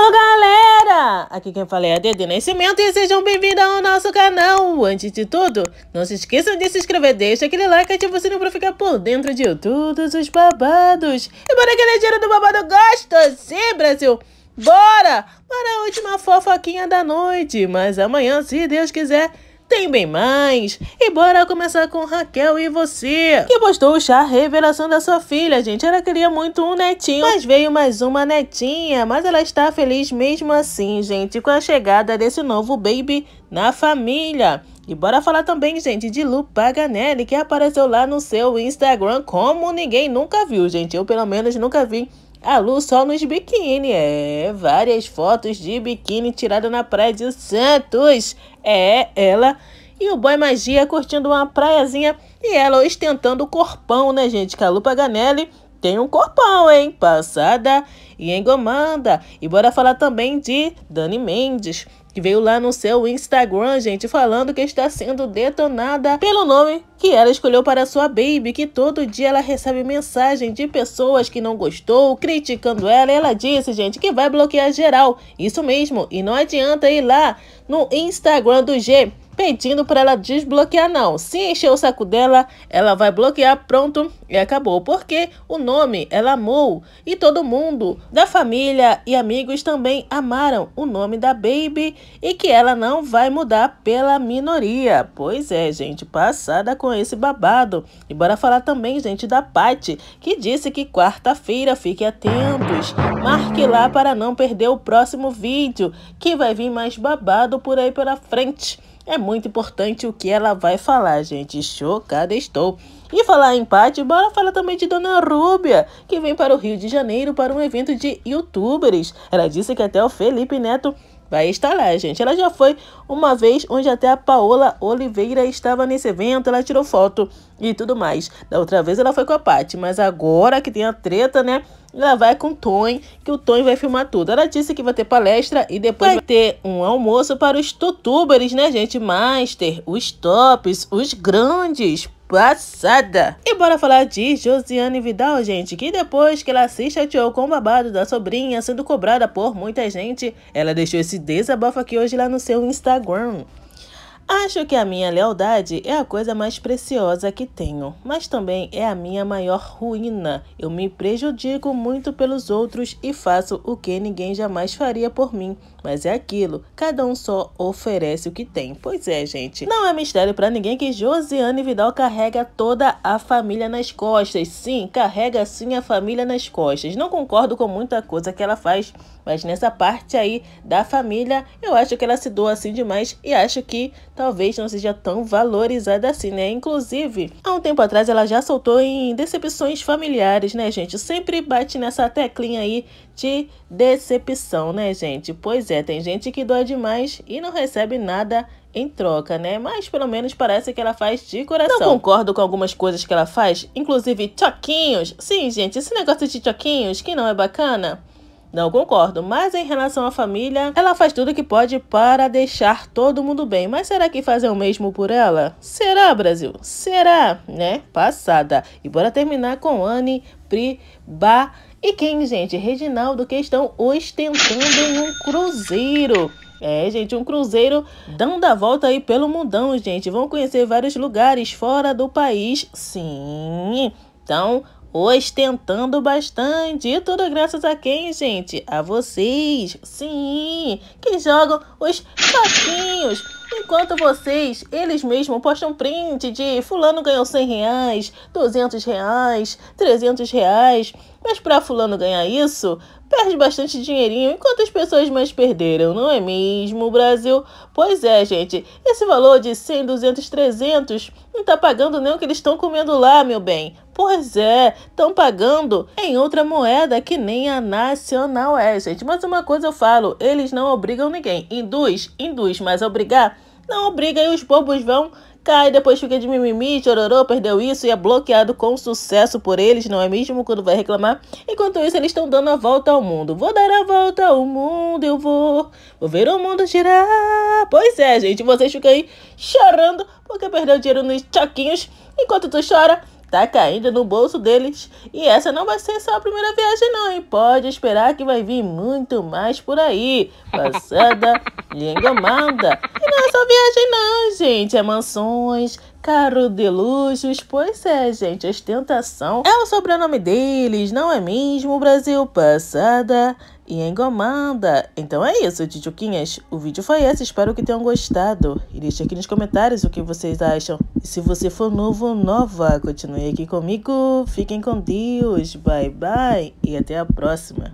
Alô galera! Aqui quem fala é a Dede Nascimento e sejam bem-vindos ao nosso canal! Antes de tudo, não se esqueçam de se inscrever, deixa aquele like e ativa o sininho pra ficar por dentro de todos os babados! E bora aquele é dinheiro do babado gosto, sim Brasil! Bora para a última fofoquinha da noite, mas amanhã, se Deus quiser, tem bem mais. E bora começar com Raquel e você, que postou o chá revelação da sua filha, gente. Ela queria muito um netinho, mas veio mais uma netinha. Mas ela está feliz mesmo assim, gente, com a chegada desse novo baby na família. E bora falar também, gente, de Lu Paganelli, que apareceu lá no seu Instagram como ninguém nunca viu, gente. Eu, pelo menos, nunca vi a Lu só nos biquíni, é. Várias fotos de biquíni tirada na praia de Santos. É, ela e o boy magia curtindo uma praiazinha e ela ostentando o corpão, né, gente? Que a Lu Paganelli tem um corpão, hein? Passada e engomanda. E bora falar também de Dani Mendes, que veio lá no seu Instagram, gente, falando que está sendo detonada pelo nome que ela escolheu para sua baby, que todo dia ela recebe mensagem de pessoas que não gostou, criticando ela, e ela disse, gente, que vai bloquear geral. Isso mesmo, e não adianta ir lá no Instagram do G pedindo para ela desbloquear, não. Se encher o saco dela, ela vai bloquear, pronto, e acabou. Porque o nome ela amou e todo mundo da família e amigos também amaram o nome da Baby e que ela não vai mudar pela minoria. Pois é, gente, passada com esse babado. E bora falar também, gente, da Paty, que disse que quarta-feira, fique atentos, marque lá para não perder o próximo vídeo, que vai vir mais babado por aí pela frente. É muito importante o que ela vai falar, gente. Chocada estou. E falar em parte, bora falar também de Dona Rúbia, que vem para o Rio de Janeiro para um evento de youtubers. Ela disse que até o Felipe Neto vai estar lá, gente. Ela já foi uma vez onde até a Paola Oliveira estava nesse evento, ela tirou foto e tudo mais. Da outra vez ela foi com a Paty, mas agora que tem a treta, né? Ela vai com o Tony, que o Tony vai filmar tudo. Ela disse é que vai ter palestra e depois vai ter um almoço para os tutubers, né, gente? Master, os tops, os grandes passada. E bora falar de Josiane Vidal, gente, que depois que ela se chateou com o babado da sobrinha sendo cobrada por muita gente, ela deixou esse desabafo aqui hoje lá no seu Instagram. Acho que a minha lealdade é a coisa mais preciosa que tenho, mas também é a minha maior ruína. Eu me prejudico muito pelos outros e faço o que ninguém jamais faria por mim. Mas é aquilo, cada um só oferece o que tem. Pois é, gente. Não é mistério para ninguém que Josiane Vidal carrega toda a família nas costas. Sim, carrega sim a família nas costas. Não concordo com muita coisa que ela faz, mas nessa parte aí da família, eu acho que ela se doa assim demais e acho que talvez não seja tão valorizada assim, né? Inclusive, há um tempo atrás ela já soltou em decepções familiares, né, gente? Sempre bate nessa teclinha aí de decepção, né, gente? Pois é, tem gente que dói demais e não recebe nada em troca, né? Mas pelo menos parece que ela faz de coração. Não concordo com algumas coisas que ela faz, inclusive choquinhos. Sim, gente, esse negócio de choquinhos que não é bacana. Não concordo, mas em relação à família, ela faz tudo que pode para deixar todo mundo bem. Mas será que fazem o mesmo por ela? Será, Brasil? Será, né? Passada. E bora terminar com Anne Pri, Pribá e quem, gente? Reginaldo, que estão ostentando um cruzeiro. É, gente, um cruzeiro dando a volta aí pelo mundão, gente. Vão conhecer vários lugares fora do país. Sim. Então, ostentando bastante. E tudo graças a quem, gente? A vocês. Sim, que jogam os patinhos Enquanto vocês, eles mesmos postam print de fulano ganhou 100 reais, 200 reais, 300 reais. Mas para fulano ganhar isso, perde bastante dinheirinho, enquanto as pessoas mais perderam, não é mesmo, Brasil? Pois é, gente, esse valor de 100, 200, 300 não tá pagando nem o que eles estão comendo lá, meu bem. Pois é, estão pagando em outra moeda que nem a nacional é, gente. Mas uma coisa eu falo, eles não obrigam ninguém. Induz, induz, mas obrigar não obriga e os bobos vão cair. depois fica de mimimi, chororô, perdeu isso e é bloqueado com sucesso por eles, não é mesmo? Quando vai reclamar. Enquanto isso, eles estão dando a volta ao mundo. Vou dar a volta ao mundo, eu vou. Vou ver o mundo girar. Pois é, gente, vocês ficam aí chorando porque perdeu dinheiro nos choquinhos. Enquanto tu chora, tá caindo no bolso deles. E essa não vai ser só a primeira viagem, não, e pode esperar que vai vir muito mais por aí. Passada, língua manda. E não é só viagem, não, gente. É mansões, Caro luxos, pois é, gente, ostentação é o sobrenome deles, não é mesmo? Brasil passada e engomada. Então é isso, titioquinhas. O vídeo foi esse, espero que tenham gostado. E deixe aqui nos comentários o que vocês acham. E se você for novo nova, continue aqui comigo. Fiquem com Deus, bye bye e até a próxima.